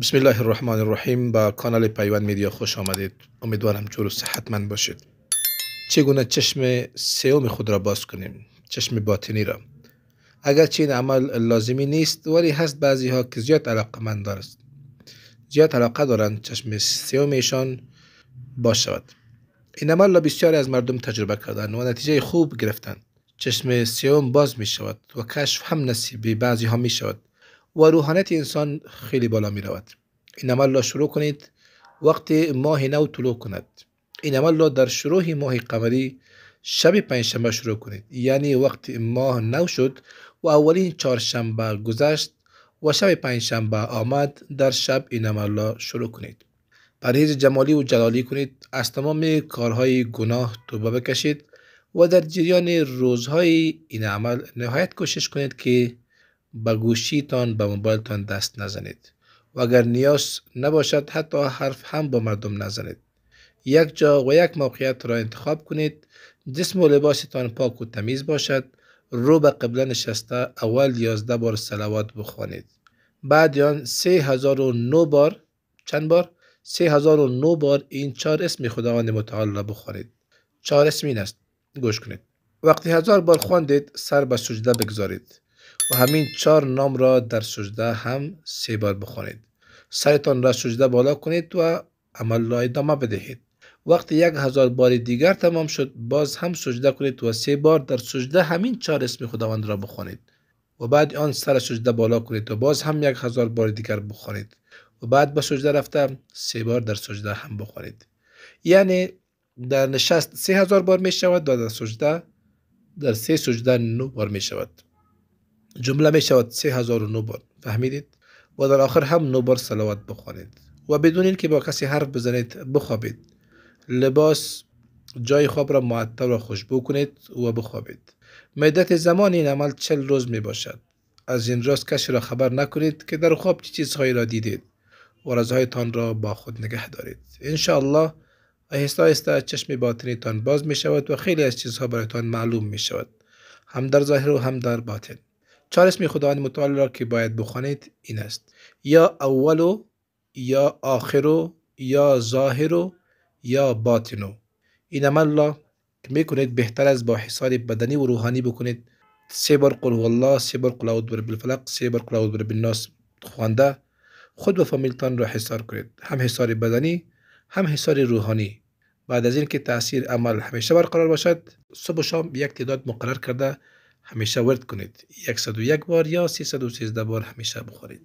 بسم الله الرحمن الرحیم با کانال پیوان میدیا خوش آمدید امیدوارم جور و صحتمند باشید چگونه چشم سوم خود را باز کنیم چشم باطنی را اگرچه این عمل لازمی نیست ولی هست بعضی ها که زیاد علاقه مند است زیاد علاقه دارند چشم سومشان باز شود این عمل را بسیاری از مردم تجربه کردند و نتیجه خوب گرفتند چشم سیوم باز می شود و کشف هم نصیبی بعضی ها می شود و روحانیت انسان خیلی بالا می رود این عمل را شروع کنید وقت ماه نو طلوع کند این عمل را در شروع ماه قمری شب پنجشنبه شروع کنید یعنی وقت ماه نو شد و اولین چهارشنبه گذشت و شب پنجشنبه آمد در شب این عمل را شروع کنید پرهیز جمالی و جلالی کنید از تمام کارهای گناه توبه بکشید و در جریان روزهای این عمل نهایت کوشش کنید که به تان به تان دست نزنید و اگر نیاز نباشد حتی حرف هم با مردم نزنید یک جا و یک موقعیت را انتخاب کنید جسم و لباستان پاک و تمیز باشد رو به قبله نشسته اول یازده بار سلوات بخوانید بعد آن سه هزار و نو بار چند بار؟ سه هزار و نو بار این چهار اسم خداوند متعال را بخوانید چهار اسم این است گوش کنید وقتی هزار بار خواندید سر به سجده بگذارید و همین چهار نام را در سجده هم سه بار بخوانید سرتان را سجده بالا کنید و عمل را ادامه بدهید وقتی یک هزار بار دیگر تمام شد باز هم سجده کنید و سه بار در سجده همین چهار اسم خداوند را بخوانید و بعد آن سر سجده بالا کنید و باز هم یک هزار بار دیگر بخوانید و بعد به سجده رفته سه بار در سجده هم بخوانید یعنی در نشست سه هزار بار می شود و در سجده در سه سجده نو بار می شود جمله می شود نو بار فهمیدید و در آخر هم 9 بار سلوات بخوانید و بدون که با کسی حرف بزنید بخوابید لباس جای خواب را معطر و خوشبو کنید و بخوابید مدت زمان این عمل چل روز می باشد از این راست کسی را خبر نکنید که در خواب چه چیزهایی را دیدید و تان را با خود نگه دارید انشاءالله اهستا در چشم باطنیتان باز می شود و خیلی از چیزها برایتان معلوم می شود هم در ظاهر و هم در باطن چهار اسم خداوند متعال را که باید بخوانید این است یا اولو یا آخرو یا ظاهرو یا باطنو این عمل را که میکنید بهتر از با حصار بدنی و روحانی بکنید سه بار قل الله سه بار قل اعوذ بالفلق سه بار قل اعوذ بالناس خوانده خود و فامیلتان را حصار کنید هم حسار بدنی هم حصار روحانی بعد از این اینکه تاثیر عمل همیشه برقرار باشد صبح و شام یک تعداد مقرر کرده همیشه ورد کنید 101 بار یا 313 بار همیشه بخورید